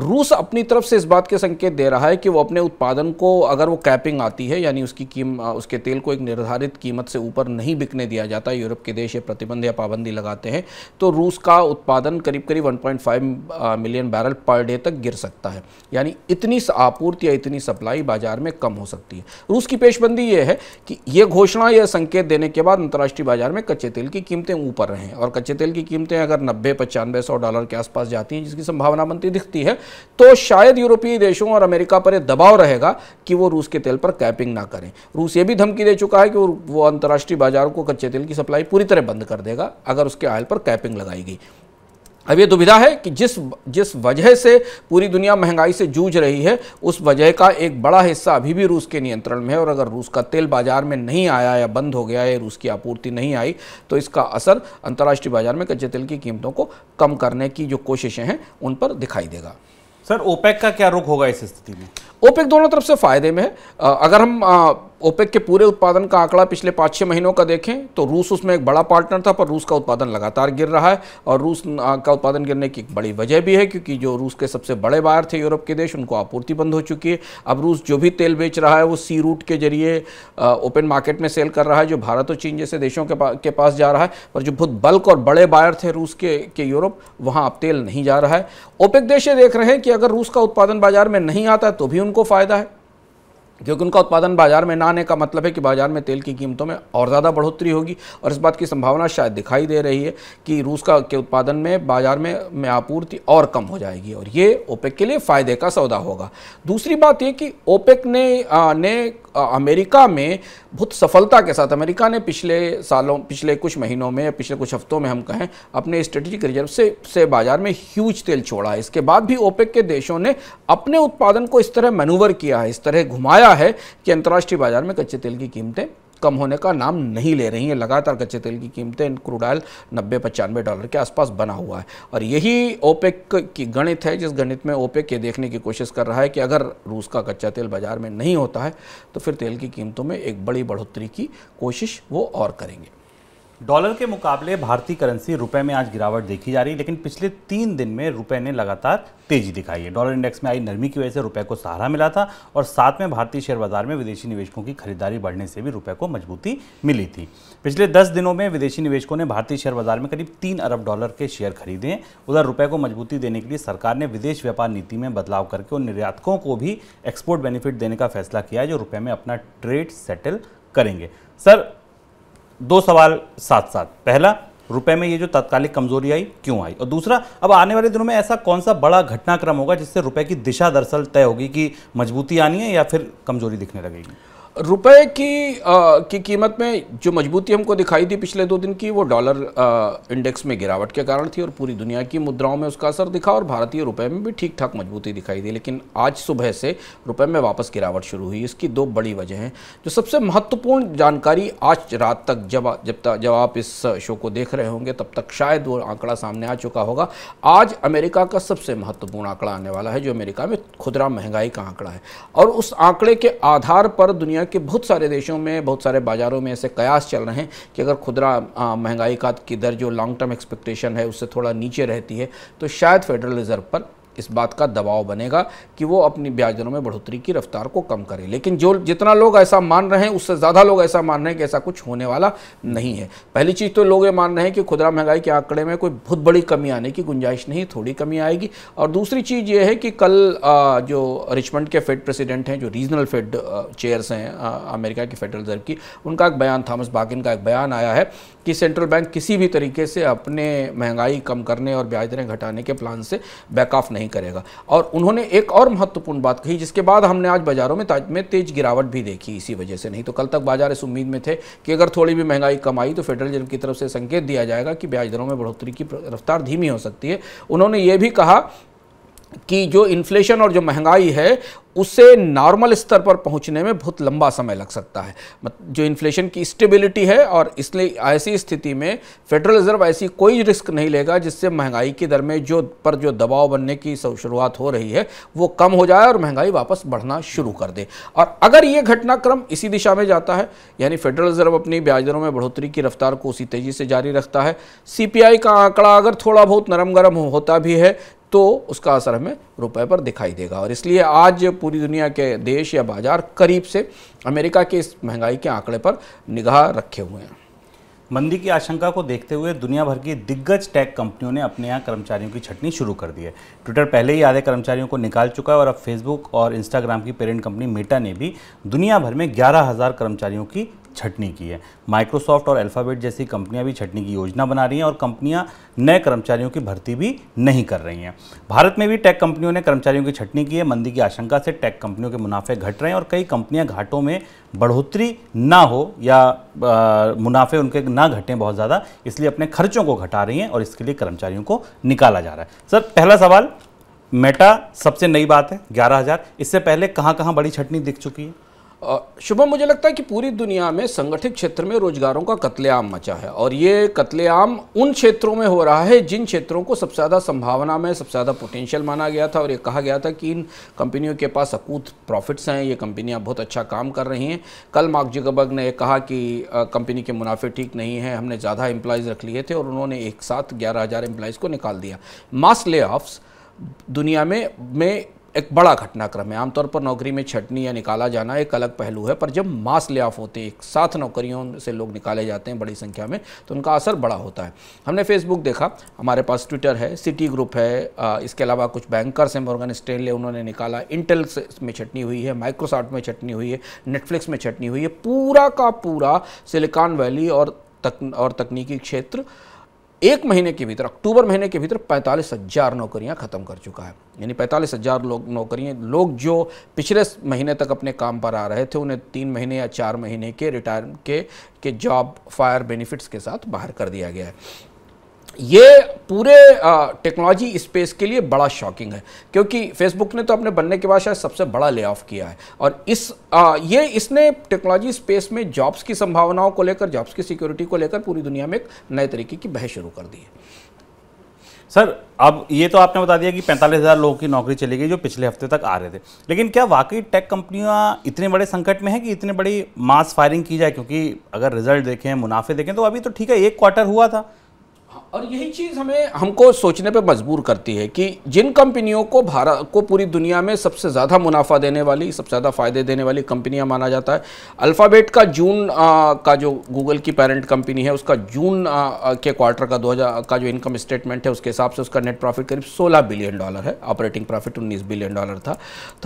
रूस अपनी तरफ से इस बात के संकेत दे रहा है कि वो अपने उत्पादन को अगर वो कैपिंग आती है यानी उसकी कीम उसके तेल को एक निर्धारित कीमत से ऊपर नहीं बिकने दिया जाता यूरोप के देश ये प्रतिबंध या पाबंदी लगाते हैं तो रूस का उत्पादन करीब करीब 1.5 मिलियन बैरल पर डे तक गिर सकता है यानी इतनी आपूर्ति या इतनी सप्लाई बाजार में कम हो सकती है रूस की पेशबंदी ये है कि ये घोषणा या संकेत देने के बाद अंतर्राष्ट्रीय बाजार में कच्चे तेल की कीमतें ऊपर रहें और कच्चे तेल की कीमतें अगर नब्बे पचानवे सौ डॉलर के आसपास जाती हैं जिसकी संभावना बनती दिखती है तो शायद यूरोपीय देशों और अमेरिका पर यह दबाव रहेगा कि वो रूस के तेल पर पर कैपिंग ना करें रूस ये भी धमकी दे चुका है कि वो अंतर्राष्ट्रीय बाजारों को कच्चे तेल की सप्लाई पूरी तरह बंद कर देगा अगर उसके ऑयल पर कैपिंग लगाई गई अब ये दुविधा है कि जिस जिस वजह से पूरी दुनिया महंगाई से जूझ रही है उस वजह का एक बड़ा हिस्सा अभी भी रूस के नियंत्रण में है और अगर रूस का तेल बाजार में नहीं आया या बंद हो गया या रूस की आपूर्ति नहीं आई तो इसका असर अंतर्राष्ट्रीय बाजार में कच्चे तेल की कीमतों को कम करने की जो कोशिशें हैं उन पर दिखाई देगा सर ओपेक का क्या रुख होगा इस स्थिति में ओपेक दोनों तरफ से फायदे में है अगर हम ओपेक के पूरे उत्पादन का आंकड़ा पिछले पाँच छः महीनों का देखें तो रूस उसमें एक बड़ा पार्टनर था पर रूस का उत्पादन लगातार गिर रहा है और रूस का उत्पादन गिरने की एक बड़ी वजह भी है क्योंकि जो रूस के सबसे बड़े बायर थे यूरोप के देश उनको आपूर्ति बंद हो चुकी है अब रूस जो भी तेल बेच रहा है वो सी रूट के जरिए ओपन मार्केट में सेल कर रहा है जो भारत और चीन जैसे देशों के, पा, के पास जा रहा है पर जो बहुत बल्क और बड़े बायर थे रूस के के यूरोप वहाँ अब तेल नहीं जा रहा है ओपेक देश ये देख रहे हैं कि अगर रूस का उत्पादन बाजार में नहीं आता तो भी उनको फ़ायदा है क्योंकि उनका उत्पादन बाजार में ना आने का मतलब है कि बाजार में तेल की कीमतों में और ज़्यादा बढ़ोतरी होगी और इस बात की संभावना शायद दिखाई दे रही है कि रूस का के उत्पादन में बाजार में में आपूर्ति और कम हो जाएगी और ये ओपेक के लिए फ़ायदे का सौदा होगा दूसरी बात ये कि ओपेक ने आ, ने आ, अमेरिका में बहुत सफलता के साथ अमेरिका ने पिछले सालों पिछले कुछ महीनों में पिछले कुछ हफ्तों में हम कहें अपने स्ट्रेटेजिक रिजर्व से से बाजार में ह्यूज तेल छोड़ा है इसके बाद भी ओपेक के देशों ने अपने उत्पादन को इस तरह मनूवर किया है इस तरह घुमाया क्या है कि अंतर्राष्ट्रीय बाजार में कच्चे तेल की कीमतें कम होने का नाम नहीं ले रही हैं लगातार कच्चे तेल की कीमतें क्रूड ऑयल नब्बे पचानवे डॉलर के आसपास बना हुआ है और यही ओपेक की गणित है जिस गणित में ओपेक ये देखने की कोशिश कर रहा है कि अगर रूस का कच्चा तेल बाजार में नहीं होता है तो फिर तेल की कीमतों में एक बड़ी बढ़ोतरी की कोशिश वो और करेंगे डॉलर के मुकाबले भारतीय करेंसी रुपए में आज गिरावट देखी जा रही है लेकिन पिछले तीन दिन में रुपए ने लगातार तेजी दिखाई है डॉलर इंडेक्स में आई नरमी की वजह से रुपए को सहारा मिला था और साथ में भारतीय शेयर बाजार में विदेशी निवेशकों की खरीदारी बढ़ने से भी रुपए को मजबूती मिली थी पिछले दस दिनों में विदेशी निवेशकों ने भारतीय शेयर बाजार में करीब तीन अरब डॉलर के शेयर खरीदे हैं उधर रुपए को मजबूती देने के लिए सरकार ने विदेश व्यापार नीति में बदलाव करके उन निर्यातकों को भी एक्सपोर्ट बेनिफिट देने का फैसला किया है जो रुपये में अपना ट्रेड सेटल करेंगे सर दो सवाल साथ साथ पहला रुपए में ये जो तात्कालिक कमजोरी आई क्यों आई और दूसरा अब आने वाले दिनों में ऐसा कौन सा बड़ा घटनाक्रम होगा जिससे रुपए की दिशा दरअसल तय होगी कि मजबूती आनी है या फिर कमजोरी दिखने लगेगी रुपए की आ, की कीमत में जो मजबूती हमको दिखाई दी पिछले दो दिन की वो डॉलर इंडेक्स में गिरावट के कारण थी और पूरी दुनिया की मुद्राओं में उसका असर दिखा और भारतीय रुपए में भी ठीक ठाक मजबूती दिखाई दी लेकिन आज सुबह से रुपए में वापस गिरावट शुरू हुई इसकी दो बड़ी वजह हैं जो सबसे महत्वपूर्ण जानकारी आज रात तक जब जब तक जब आप इस शो को देख रहे होंगे तब तक शायद वो आंकड़ा सामने आ चुका होगा आज अमेरिका का सबसे महत्वपूर्ण आंकड़ा आने वाला है जो अमेरिका में खुदरा महंगाई का आंकड़ा है और उस आंकड़े के आधार पर दुनिया दुनिया के बहुत सारे देशों में बहुत सारे बाज़ारों में ऐसे कयास चल रहे हैं कि अगर खुदरा महंगाई का की दर जो लॉन्ग टर्म एक्सपेक्टेशन है उससे थोड़ा नीचे रहती है तो शायद फेडरल रिज़र्व पर इस बात का दबाव बनेगा कि वो अपनी ब्याज दरों में बढ़ोतरी की रफ्तार को कम करें लेकिन जो जितना लोग ऐसा मान रहे हैं उससे ज़्यादा लोग ऐसा मान रहे हैं कि ऐसा कुछ होने वाला नहीं है पहली चीज़ तो लोग ये मान रहे हैं कि खुदरा महंगाई के आंकड़े में कोई बहुत बड़ी कमी आने की गुंजाइश नहीं थोड़ी कमी आएगी और दूसरी चीज़ ये है कि कल जो रिचमंड के फेड प्रेसिडेंट हैं जो रीजनल फेड चेयर्स हैं अमेरिका की फेडरल रिजर्व की उनका एक बयान थॉमस बागिन का एक बयान आया है कि सेंट्रल बैंक किसी भी तरीके से अपने महंगाई कम करने और ब्याज दरें घटाने के प्लान से बैकऑफ नहीं नहीं करेगा और उन्होंने एक और महत्वपूर्ण बात कही जिसके बाद हमने आज बाज़ारों में ताज में तेज गिरावट भी देखी इसी वजह से नहीं तो कल तक बाजार इस उम्मीद में थे कि अगर थोड़ी भी महंगाई कम आई तो फेडरल रिजर्व की तरफ से संकेत दिया जाएगा कि ब्याज दरों में बढ़ोतरी की रफ्तार धीमी हो सकती है उन्होंने ये भी कहा कि जो इन्फ्लेशन और जो महंगाई है उसे नॉर्मल स्तर पर पहुंचने में बहुत लंबा समय लग सकता है जो इन्फ्लेशन की स्टेबिलिटी है और इसलिए ऐसी स्थिति में फेडरल रिजर्व ऐसी कोई रिस्क नहीं लेगा जिससे महंगाई की दर में जो पर जो दबाव बनने की शुरुआत हो रही है वो कम हो जाए और महंगाई वापस बढ़ना शुरू कर दे और अगर ये घटनाक्रम इसी दिशा में जाता है यानी फेडरल रिजर्व अपनी ब्याज दरों में बढ़ोतरी की रफ्तार को उसी तेजी से जारी रखता है सी का आंकड़ा अगर थोड़ा बहुत नरम गरम होता भी है तो उसका असर हमें रुपए पर दिखाई देगा और इसलिए आज पूरी दुनिया के देश या बाजार करीब से अमेरिका के इस महंगाई के आंकड़े पर निगाह रखे हुए हैं मंदी की आशंका को देखते हुए दुनिया भर की दिग्गज टैक कंपनियों ने अपने यहाँ कर्मचारियों की छटनी शुरू कर दी है ट्विटर पहले ही आधे कर्मचारियों को निकाल चुका है और अब फेसबुक और इंस्टाग्राम की पेरेंट कंपनी मेटा ने भी दुनिया भर में ग्यारह कर्मचारियों की छटनी की है माइक्रोसॉफ्ट और अल्फ़ाबेट जैसी कंपनियां भी छटनी की योजना बना रही हैं और कंपनियां नए कर्मचारियों की भर्ती भी नहीं कर रही हैं भारत में भी टेक कंपनियों ने कर्मचारियों की छटनी की है मंदी की आशंका से टेक कंपनियों के मुनाफे घट रहे हैं और कई कंपनियां घाटों में बढ़ोतरी ना हो या आ, मुनाफे उनके ना घटें बहुत ज़्यादा इसलिए अपने खर्चों को घटा रही हैं और इसके लिए कर्मचारियों को निकाला जा रहा है सर पहला सवाल मेटा सबसे नई बात है ग्यारह हज़ार इससे पहले कहाँ कहाँ बड़ी छटनी दिख चुकी है शुभम मुझे लगता है कि पूरी दुनिया में संगठित क्षेत्र में रोजगारों का कत्लेआम मचा है और ये कत्लेआम उन क्षेत्रों में हो रहा है जिन क्षेत्रों को सबसे ज़्यादा संभावना में सबसे ज़्यादा पोटेंशियल माना गया था और ये कहा गया था कि इन कंपनियों के पास अकूत प्रॉफिट्स हैं ये कंपनियां बहुत अच्छा काम कर रही हैं कल मार्क जिकबर्ग ने कहा कि कंपनी के मुनाफे ठीक नहीं हैं हमने ज़्यादा एम्प्लॉयज़ रख लिए थे और उन्होंने एक साथ ग्यारह हज़ार को निकाल दिया मास ले दुनिया में में एक बड़ा घटनाक्रम है आमतौर पर नौकरी में छटनी या निकाला जाना एक अलग पहलू है पर जब मास ले ऑफ होते हैं एक साथ नौकरियों से लोग निकाले जाते हैं बड़ी संख्या में तो उनका असर बड़ा होता है हमने फेसबुक देखा हमारे पास ट्विटर है सिटी ग्रुप है इसके अलावा कुछ बैंकर्स हैं मॉर्गन स्टेनले उन्होंने निकाला इंटेल में छटनी हुई है माइक्रोसॉफ्ट में छटनी हुई है नेटफ्लिक्स में छटनी हुई है पूरा का पूरा सिलिकॉन वैली और तक और तकनीकी क्षेत्र एक महीने के भीतर अक्टूबर महीने के भीतर पैंतालीस हज़ार नौकरियाँ ख़त्म कर चुका है यानी पैंतालीस हज़ार लोग नौकरियाँ लोग जो पिछले महीने तक अपने काम पर आ रहे थे उन्हें तीन महीने या चार महीने के रिटायर के के जॉब फायर बेनिफिट्स के साथ बाहर कर दिया गया है ये पूरे टेक्नोलॉजी स्पेस के लिए बड़ा शॉकिंग है क्योंकि फेसबुक ने तो अपने बनने के बाद शायद सबसे बड़ा ले ऑफ किया है और इस आ, ये इसने टेक्नोलॉजी स्पेस में जॉब्स की संभावनाओं को लेकर जॉब्स की सिक्योरिटी को लेकर पूरी दुनिया में एक नए तरीके की बहस शुरू कर दी है सर अब ये तो आपने बता दिया कि पैंतालीस हज़ार लोगों की नौकरी चली गई जो पिछले हफ्ते तक आ रहे थे लेकिन क्या वाकई टेक कंपनियां इतने बड़े संकट में हैं कि इतने बड़ी मास फायरिंग की जाए क्योंकि अगर रिजल्ट देखें मुनाफे देखें तो अभी तो ठीक है एक क्वार्टर हुआ था और यही चीज़ हमें हमको सोचने पे मजबूर करती है कि जिन कंपनियों को भारत को पूरी दुनिया में सबसे ज़्यादा मुनाफा देने वाली सबसे ज़्यादा फ़ायदे देने वाली कंपनियां माना जाता है अल्फ़ाबेट का जून आ, का जो गूगल की पेरेंट कंपनी है उसका जून आ, के क्वार्टर का 2000 का जो इनकम स्टेटमेंट है उसके हिसाब से उसका नेट प्रॉफिट करीब सोलह बिलियन डॉलर है ऑपरेटिंग प्रॉफिट उन्नीस बिलियन डॉलर था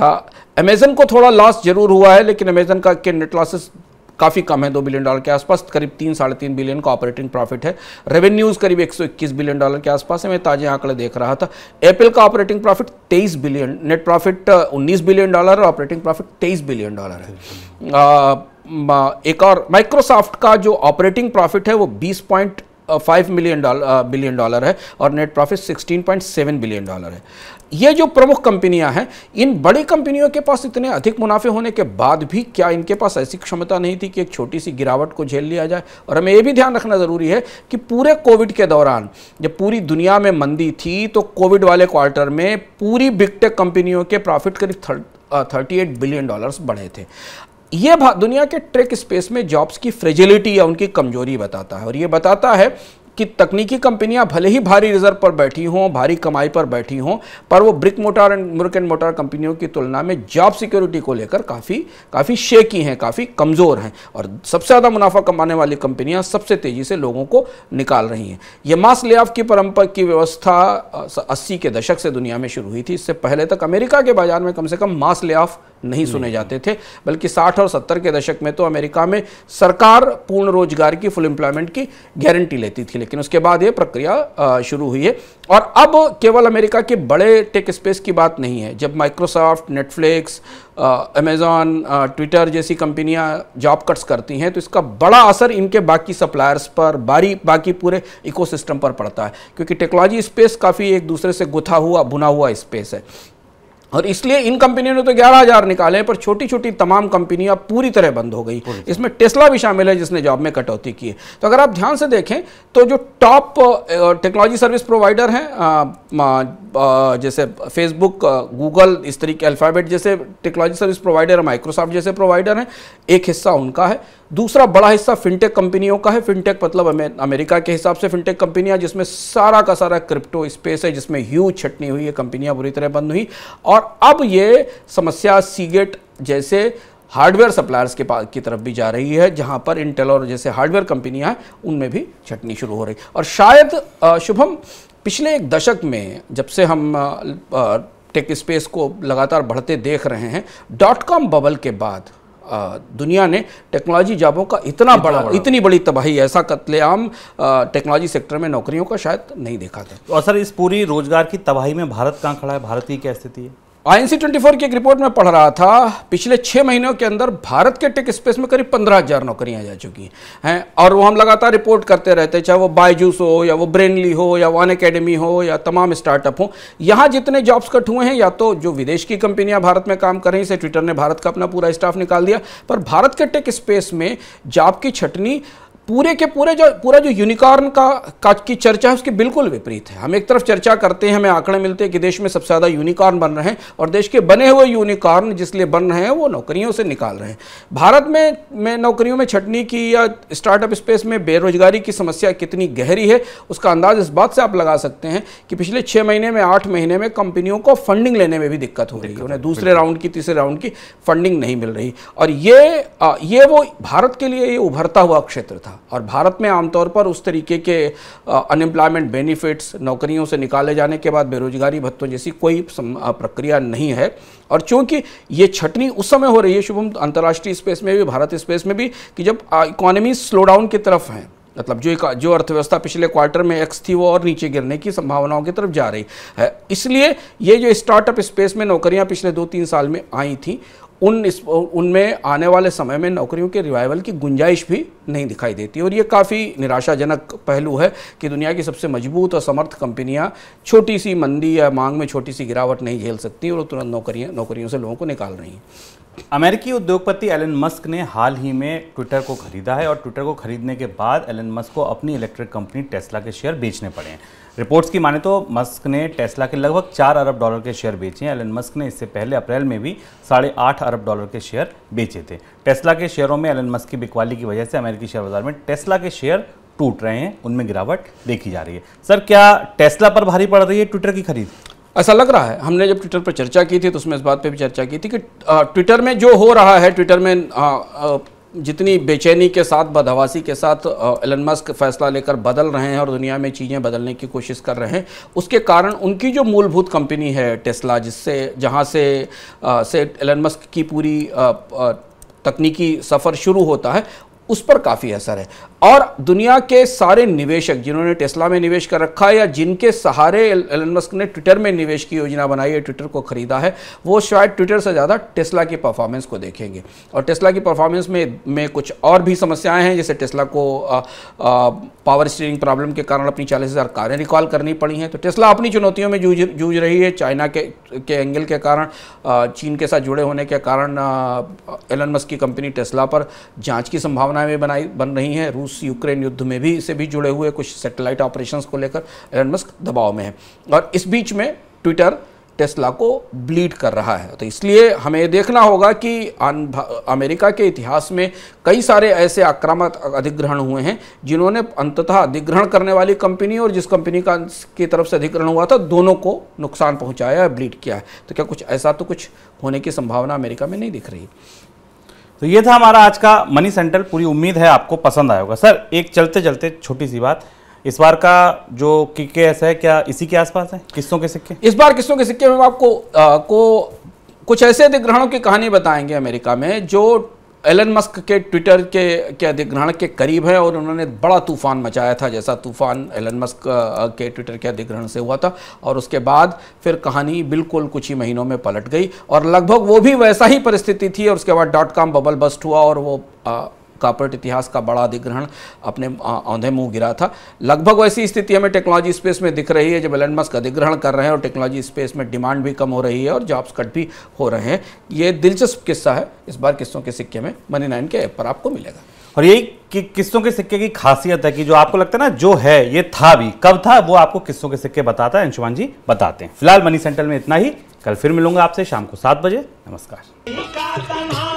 था अमेजन को थोड़ा लॉस जरूर हुआ है लेकिन अमेजन का के नेट लॉसेस काफ़ी कम है दो बिलियन डॉलर के आसपास करीब तीन साढ़े तीन बिलियन का ऑपरेटिंग प्रॉफिट है रेवेन्यूज़ करीब 121 बिलियन डॉलर के आसपास है मैं ताजे आंकड़े देख रहा था एप्पल का operating profit 23 billion net profit 19 billion dollar और ऑपरेटिंग प्रॉफिट 23 बिलियन डॉलर है आ, एक और माइक्रोसॉफ्ट का जो ऑपरेटिंग प्रॉफिट है वो बीस point five million dollar billion dollar है और net profit seven billion dollar है ये जो प्रमुख कंपनियां हैं इन बड़ी कंपनियों के पास इतने अधिक मुनाफे होने के बाद भी क्या इनके पास ऐसी क्षमता नहीं थी कि एक छोटी सी गिरावट को झेल लिया जाए और हमें यह भी ध्यान रखना ज़रूरी है कि पूरे कोविड के दौरान जब पूरी दुनिया में मंदी थी तो कोविड वाले क्वार्टर में पूरी बिगटेक कंपनियों के प्रॉफिट करीब थर्टी एट बिलियन डॉलर्स बढ़े थे ये दुनिया के ट्रेक स्पेस में जॉब्स की फ्रेजिलिटी या उनकी कमजोरी बताता है और ये बताता है कि तकनीकी कंपनियां भले ही भारी रिजर्व पर बैठी हों भारी कमाई पर बैठी हों पर वो ब्रिक मोटार एंड मुर्क एंड मोटार कंपनियों की तुलना में जॉब सिक्योरिटी को लेकर काफ़ी काफ़ी शेकी हैं काफ़ी कमज़ोर हैं और सबसे ज़्यादा मुनाफा कमाने वाली कंपनियां सबसे तेज़ी से लोगों को निकाल रही हैं ये मास लेफ की परंपरा की व्यवस्था अस्सी के दशक से दुनिया में शुरू हुई थी इससे पहले तक अमेरिका के बाजार में कम से कम मास लेफ़ नहीं सुने जाते थे बल्कि साठ और सत्तर के दशक में तो अमेरिका में सरकार पूर्ण रोजगार की फुल एम्प्लॉयमेंट की गारंटी लेती थी लेकिन उसके बाद ये प्रक्रिया शुरू हुई है और अब केवल अमेरिका के बड़े टेक स्पेस की बात नहीं है जब माइक्रोसॉफ्ट नेटफ्लिक्स अमेज़ॉन ट्विटर जैसी कंपनियां जॉब कट्स करती हैं तो इसका बड़ा असर इनके बाकी सप्लायर्स पर बारी बाकी पूरे इकोसिस्टम पर पड़ता है क्योंकि टेक्नोलॉजी स्पेस काफ़ी एक दूसरे से गुथा हुआ बुना हुआ स्पेस है और इसलिए इन कंपनियों ने तो ग्यारह हजार निकाले पर छोटी छोटी तमाम कंपनियां पूरी तरह बंद हो गई इसमें टेस्ला भी शामिल है जिसने जॉब में कटौती की है तो अगर आप ध्यान से देखें तो जो टॉप टेक्नोलॉजी सर्विस प्रोवाइडर हैं जैसे फेसबुक गूगल इस तरीके अल्फ़ाबेट जैसे टेक्नोलॉजी सर्विस प्रोवाइडर माइक्रोसॉफ्ट जैसे प्रोवाइडर हैं एक हिस्सा उनका है दूसरा बड़ा हिस्सा फिनटेक कंपनियों का है फिनटेक मतलब अमेरिका के हिसाब से फिनटेक कंपनियां जिसमें सारा का सारा क्रिप्टो स्पेस है जिसमें ह्यूज छटनी हुई है कंपनियां बुरी तरह बंद हुई और अब ये समस्या सीगेट जैसे हार्डवेयर सप्लायर्स के पास की तरफ भी जा रही है जहां पर इंटेल और जैसे हार्डवेयर कंपनियां हैं उनमें भी छटनी शुरू हो रही और शायद शुभम पिछले एक दशक में जब से हम टेक स्पेस को लगातार बढ़ते देख रहे हैं डॉट कॉम बबल के बाद दुनिया ने टेक्नोलॉजी जॉबों का इतना, इतना बड़ा, बड़ा इतनी बड़ी तबाही ऐसा कत्लेआम टेक्नोलॉजी सेक्टर में नौकरियों का शायद नहीं देखा था और तो सर इस पूरी रोजगार की तबाही में भारत कहाँ खड़ा है भारत की क्या स्थिति है आईएनसी 24 की एक रिपोर्ट में पढ़ रहा था पिछले छः महीनों के अंदर भारत के टेक स्पेस में करीब पंद्रह हज़ार नौकरियाँ जा चुकी हैं और वो हम लगातार रिपोर्ट करते रहते हैं चाहे वो बायजूस हो या वो ब्रेनली हो या वन अकेडमी हो या तमाम स्टार्टअप हो यहाँ जितने जॉब्स कट हुए हैं या तो जो विदेश की कंपनियां भारत में काम कर रही ट्विटर ने भारत का अपना पूरा स्टाफ निकाल दिया पर भारत के टेक स्पेस में जॉब की छटनी पूरे के पूरे जो पूरा जो यूनिकॉर्न का, का की चर्चा है उसके बिल्कुल विपरीत है हम एक तरफ चर्चा करते हैं हमें आंकड़े मिलते हैं कि देश में सबसे ज़्यादा यूनिकॉर्न बन रहे हैं और देश के बने हुए यूनिकॉर्न जिसलिए बन रहे हैं वो नौकरियों से निकाल रहे हैं भारत में में नौकरियों में छटनी की या स्टार्टअप स्पेस में बेरोजगारी की समस्या कितनी गहरी है उसका अंदाज इस बात से आप लगा सकते हैं कि पिछले छः महीने में आठ महीने में कंपनियों को फंडिंग लेने में भी दिक्कत हो रही है उन्हें दूसरे राउंड की तीसरे राउंड की फंडिंग नहीं मिल रही और ये ये वो भारत के लिए ये उभरता हुआ क्षेत्र था था और भारत में आमतौर पर उस तरीके के अनएम्प्लॉयमेंट बेनिफिट्स नौकरियों से निकाले जाने के बाद बेरोजगारी भत्तों जैसी कोई प्रक्रिया नहीं है और चूंकि ये छटनी उस समय हो रही है शुभम अंतर्राष्ट्रीय स्पेस में भी भारत स्पेस में भी कि जब इकोनॉमी स्लो डाउन की तरफ है मतलब जो जो अर्थव्यवस्था पिछले क्वार्टर में एक्स थी वो और नीचे गिरने की संभावनाओं की तरफ जा रही है इसलिए ये जो स्टार्टअप स्पेस में नौकरियां पिछले दो तीन साल में आई थी उन इस उनमें आने वाले समय में नौकरियों के रिवाइवल की गुंजाइश भी नहीं दिखाई देती और ये काफ़ी निराशाजनक पहलू है कि दुनिया की सबसे मजबूत और समर्थ कंपनियां छोटी सी मंदी या मांग में छोटी सी गिरावट नहीं झेल सकती और तुरंत नौकरियाँ नौकरियों से लोगों को निकाल रही हैं अमेरिकी उद्योगपति एलन मस्क ने हाल ही में ट्विटर को खरीदा है और ट्विटर को खरीदने के बाद एलन मस्क को अपनी इलेक्ट्रिक कंपनी टेस्ला के शेयर बेचने पड़े हैं रिपोर्ट्स की माने तो मस्क ने टेस्ला के लगभग चार अरब डॉलर के शेयर बेचे हैं एलन मस्क ने इससे पहले अप्रैल में भी साढ़े आठ अरब डॉलर के शेयर बेचे थे टेस्ला के शेयरों में एलन मस्क की बिकवाली की वजह से अमेरिकी शेयर बाजार में टेस्ला के शेयर टूट रहे हैं उनमें गिरावट देखी जा रही है सर क्या टेस्ला पर भारी पड़ रही है ट्विटर की खरीद ऐसा लग रहा है हमने जब ट्विटर पर चर्चा की थी तो उसमें इस बात पर भी चर्चा की थी कि ट्विटर में जो हो रहा है ट्विटर में जितनी बेचैनी के साथ बदहवासी के साथ एलन मस्क फैसला लेकर बदल रहे हैं और दुनिया में चीज़ें बदलने की कोशिश कर रहे हैं उसके कारण उनकी जो मूलभूत कंपनी है टेस्ला जिससे जहाँ से आ, से एलन मस्क की पूरी आ, आ, तकनीकी सफ़र शुरू होता है उस पर काफ़ी असर है और दुनिया के सारे निवेशक जिन्होंने टेस्ला में निवेश कर रखा है या जिनके सहारे एलन मस्क ने ट्विटर में निवेश की योजना बनाई है ट्विटर को ख़रीदा है वो शायद ट्विटर से ज़्यादा टेस्ला की परफॉर्मेंस को देखेंगे और टेस्ला की परफॉर्मेंस में में कुछ और भी समस्याएं हैं जैसे टेस्ला को आ, आ, पावर स्टीयरिंग प्रॉब्लम के कारण अपनी चालीस हज़ार कारें रिकॉल करनी पड़ी हैं तो टेस्ला अपनी चुनौतियों में जूझ जूझ रही है चाइना के के एंगल के कारण चीन के साथ जुड़े होने के कारण एलन मस्क की कंपनी टेस्ला पर जाँच की संभावना संभावनाएं बनाई बन रही हैं रूस यूक्रेन युद्ध में भी इसे भी जुड़े हुए कुछ सैटेलाइट ऑपरेशन को लेकर एलन मस्क दबाव में है और इस बीच में ट्विटर टेस्ला को ब्लीड कर रहा है तो इसलिए हमें देखना होगा कि अमेरिका के इतिहास में कई सारे ऐसे आक्रामक अधिग्रहण हुए हैं जिन्होंने अंततः अधिग्रहण करने वाली कंपनी और जिस कंपनी का की तरफ से अधिग्रहण हुआ था दोनों को नुकसान पहुंचाया है ब्लीड किया है तो क्या कुछ ऐसा तो कुछ होने की संभावना अमेरिका में नहीं दिख रही तो ये था हमारा आज का मनी सेंटर पूरी उम्मीद है आपको पसंद आया होगा सर एक चलते चलते छोटी सी बात इस बार का जो के है क्या इसी के आसपास है किस्तों के सिक्के इस बार किस्तों के सिक्के में आपको आ, को कुछ ऐसे अधिग्रहणों की कहानी बताएंगे अमेरिका में जो एलन मस्क के ट्विटर के के अधिग्रहण के करीब है और उन्होंने बड़ा तूफान मचाया था जैसा तूफान एलन मस्क के ट्विटर के अधिग्रहण से हुआ था और उसके बाद फिर कहानी बिल्कुल कुछ ही महीनों में पलट गई और लगभग वो भी वैसा ही परिस्थिति थी और उसके बाद डॉट कॉम बबल बस्ट हुआ और वो आ, कापर्ट इतिहास का बड़ा अधिग्रहण अपने औंधे मुंह गिरा था लगभग वैसी स्थिति हमें टेक्नोलॉजी स्पेस में दिख रही है जब एलन मस्क अधिग्रहण कर रहे हैं और टेक्नोलॉजी स्पेस में डिमांड भी कम हो रही है और जॉब्स कट भी हो रहे हैं ये दिलचस्प किस्सा है इस बार किस्सों के सिक्के में मनी नाइन के ऐप पर आपको मिलेगा और यही कि किस्सों के सिक्के की खासियत है कि जो आपको लगता है ना जो है ये था भी कब था वो आपको किस्सों के सिक्के बताता है अंशुमान जी बताते हैं फिलहाल मनी सेंटर में इतना ही कल फिर मिलूंगा आपसे शाम को सात बजे नमस्कार